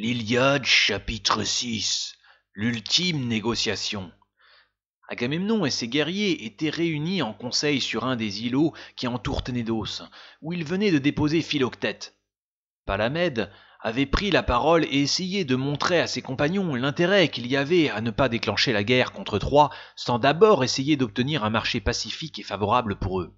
L'Iliade chapitre 6 L'ultime négociation Agamemnon et ses guerriers étaient réunis en conseil sur un des îlots qui entourent Ténédos, où ils venaient de déposer Philoctète. Palamède avait pris la parole et essayé de montrer à ses compagnons l'intérêt qu'il y avait à ne pas déclencher la guerre contre Troie sans d'abord essayer d'obtenir un marché pacifique et favorable pour eux.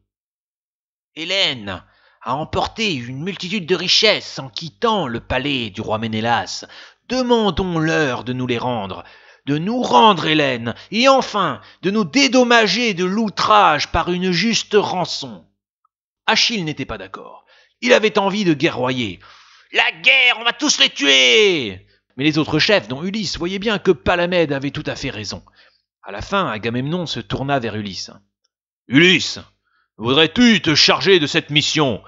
Hélène à emporter une multitude de richesses en quittant le palais du roi Ménélas. Demandons-leur de nous les rendre, de nous rendre Hélène, et enfin de nous dédommager de l'outrage par une juste rançon. Achille n'était pas d'accord. Il avait envie de guerroyer. La guerre, on va tous les tuer Mais les autres chefs, dont Ulysse, voyaient bien que Palamède avait tout à fait raison. À la fin, Agamemnon se tourna vers Ulysse. Ulysse, voudrais-tu te charger de cette mission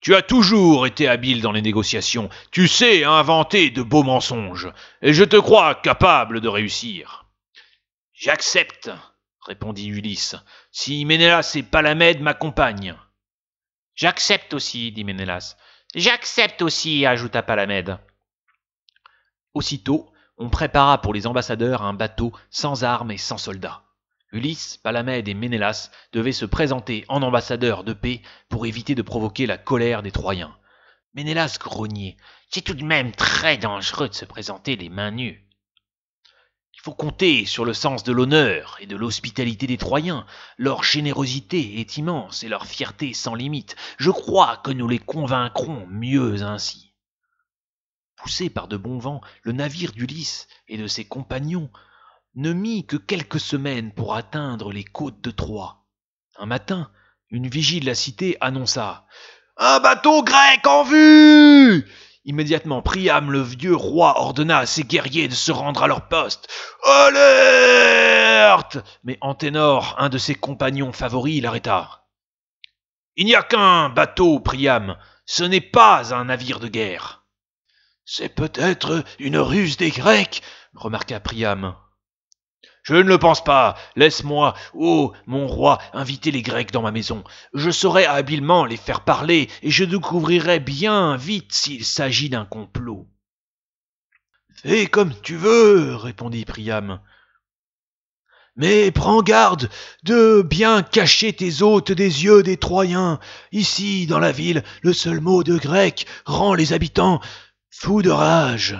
tu as toujours été habile dans les négociations, tu sais inventer de beaux mensonges, et je te crois capable de réussir. J'accepte, répondit Ulysse, si Ménélas et Palamède m'accompagnent. J'accepte aussi, dit Ménélas. J'accepte aussi, ajouta Palamède. Aussitôt, on prépara pour les ambassadeurs un bateau sans armes et sans soldats. Ulysse, Palamède et Ménélas devaient se présenter en ambassadeurs de paix pour éviter de provoquer la colère des Troyens. Ménélas grognait. C'est tout de même très dangereux de se présenter les mains nues. Il faut compter sur le sens de l'honneur et de l'hospitalité des Troyens. Leur générosité est immense et leur fierté sans limite. Je crois que nous les convaincrons mieux ainsi. Poussé par de bons vents, le navire d'Ulysse et de ses compagnons ne mit que quelques semaines pour atteindre les côtes de Troie. Un matin, une vigie de la cité annonça Un bateau grec en vue Immédiatement, Priam, le vieux roi, ordonna à ses guerriers de se rendre à leur poste. Alerte Mais Anténor, un de ses compagnons favoris, l'arrêta. Il n'y a qu'un bateau, Priam. Ce n'est pas un navire de guerre. C'est peut-être une ruse des Grecs, remarqua Priam. Je ne le pense pas. Laisse-moi, ô mon roi, inviter les Grecs dans ma maison. Je saurai habilement les faire parler, et je découvrirai bien vite s'il s'agit d'un complot. Fais comme tu veux, répondit Priam. Mais prends garde de bien cacher tes hôtes des yeux des Troyens. Ici, dans la ville, le seul mot de grec rend les habitants fous de rage.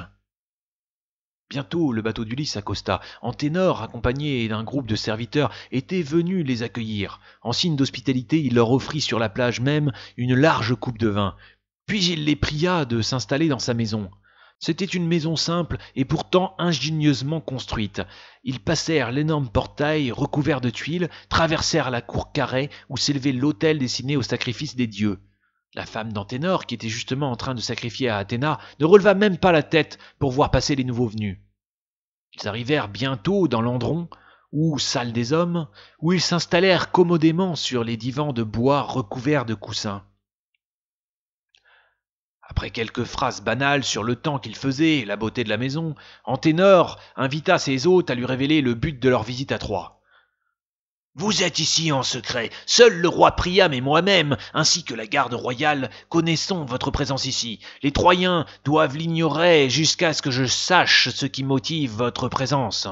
Bientôt le bateau d'Ulysse accosta. Anténor, accompagné d'un groupe de serviteurs, était venu les accueillir. En signe d'hospitalité, il leur offrit sur la plage même une large coupe de vin. Puis il les pria de s'installer dans sa maison. C'était une maison simple et pourtant ingénieusement construite. Ils passèrent l'énorme portail recouvert de tuiles, traversèrent la cour carrée où s'élevait l'autel destiné au sacrifice des dieux. La femme d'Anténor, qui était justement en train de sacrifier à Athéna, ne releva même pas la tête pour voir passer les nouveaux venus. Ils arrivèrent bientôt dans l'Andron, ou salle des hommes, où ils s'installèrent commodément sur les divans de bois recouverts de coussins. Après quelques phrases banales sur le temps qu'il faisait et la beauté de la maison, Anténor invita ses hôtes à lui révéler le but de leur visite à Troie. Vous êtes ici en secret. Seul le roi Priam et moi-même, ainsi que la garde royale, connaissons votre présence ici. Les Troyens doivent l'ignorer jusqu'à ce que je sache ce qui motive votre présence.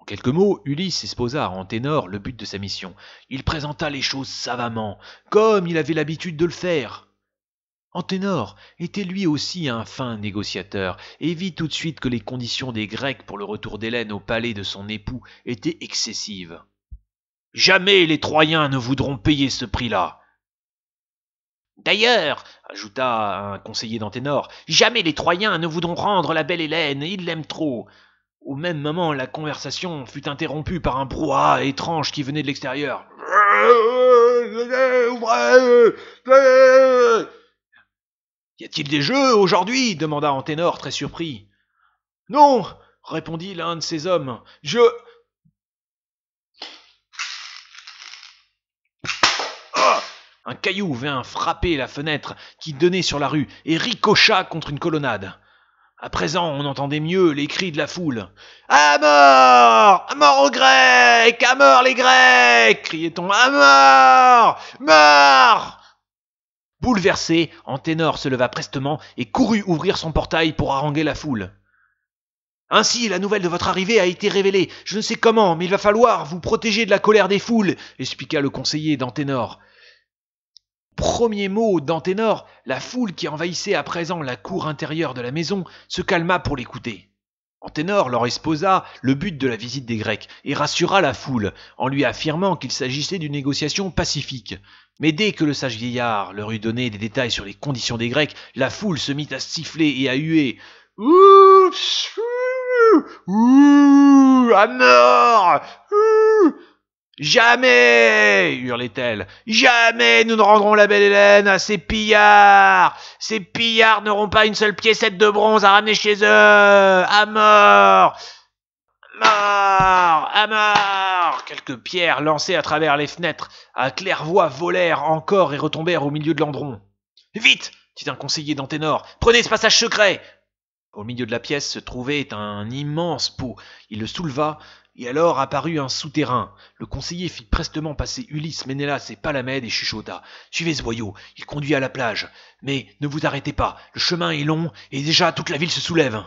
En quelques mots, Ulysse exposa en ténor le but de sa mission. Il présenta les choses savamment, comme il avait l'habitude de le faire. Anténor était lui aussi un fin négociateur, et vit tout de suite que les conditions des Grecs pour le retour d'Hélène au palais de son époux étaient excessives. Jamais les Troyens ne voudront payer ce prix-là. D'ailleurs, ajouta un conseiller d'Anténor, jamais les Troyens ne voudront rendre la belle Hélène, ils l'aiment trop. Au même moment, la conversation fut interrompue par un brouhaha étrange qui venait de l'extérieur. Y a-t-il des jeux aujourd'hui demanda Anténor, très surpris. Non répondit l'un de ses hommes. Je. Ah un caillou vint frapper la fenêtre qui donnait sur la rue et ricocha contre une colonnade. À présent, on entendait mieux les cris de la foule. À mort À mort aux Grecs À mort les Grecs criait-on. À mort Mort Bouleversé, Anténor se leva prestement et courut ouvrir son portail pour haranguer la foule. Ainsi, la nouvelle de votre arrivée a été révélée. Je ne sais comment, mais il va falloir vous protéger de la colère des foules, expliqua le conseiller d'Anténor. Premier mot d'Anténor, la foule qui envahissait à présent la cour intérieure de la maison se calma pour l'écouter. Anténor leur exposa le but de la visite des Grecs et rassura la foule en lui affirmant qu'il s'agissait d'une négociation pacifique. Mais dès que le sage vieillard leur eut donné des détails sur les conditions des Grecs, la foule se mit à siffler et à huer. Ouh, ouh, à mort Jamais hurlait-elle. Jamais nous ne rendrons la belle Hélène à ces pillards Ces pillards n'auront pas une seule piécette de bronze à ramener chez eux À mort « Amar Amar !» Quelques pierres lancées à travers les fenêtres, à claire-voix volèrent encore et retombèrent au milieu de l'andron. Vite dit un conseiller d'Anténor. Prenez ce passage secret Au milieu de la pièce se trouvait un immense pot. Il le souleva, et alors apparut un souterrain. Le conseiller fit prestement passer Ulysse, Ménélas et Palamède et chuchota. Suivez ce boyau, il conduit à la plage. Mais ne vous arrêtez pas, le chemin est long, et déjà toute la ville se soulève.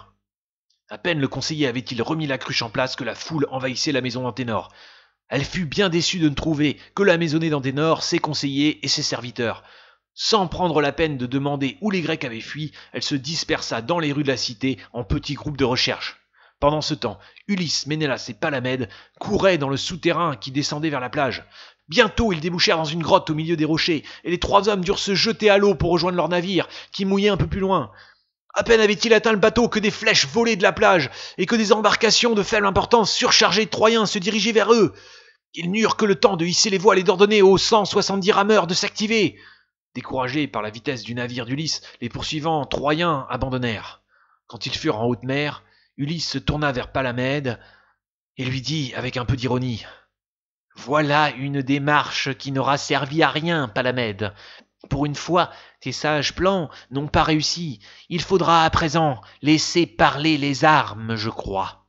À peine le conseiller avait-il remis la cruche en place que la foule envahissait la maison d'Anténor. Elle fut bien déçue de ne trouver que la maisonnée d'Anténor, ses conseillers et ses serviteurs. Sans prendre la peine de demander où les Grecs avaient fui, elle se dispersa dans les rues de la cité en petits groupes de recherche. Pendant ce temps, Ulysse, Ménélas et Palamède couraient dans le souterrain qui descendait vers la plage. Bientôt, ils débouchèrent dans une grotte au milieu des rochers, et les trois hommes durent se jeter à l'eau pour rejoindre leur navire, qui mouillait un peu plus loin. À peine avait-il atteint le bateau que des flèches volaient de la plage et que des embarcations de faible importance surchargées de Troyens se dirigeaient vers eux. Ils n'eurent que le temps de hisser les voiles et d'ordonner aux cent soixante-dix rameurs de s'activer. Découragés par la vitesse du navire d'Ulysse, les poursuivants Troyens abandonnèrent. Quand ils furent en haute mer, Ulysse se tourna vers Palamède et lui dit avec un peu d'ironie Voilà une démarche qui n'aura servi à rien, Palamède. Pour une fois, ces sages plans n'ont pas réussi. Il faudra à présent laisser parler les armes, je crois.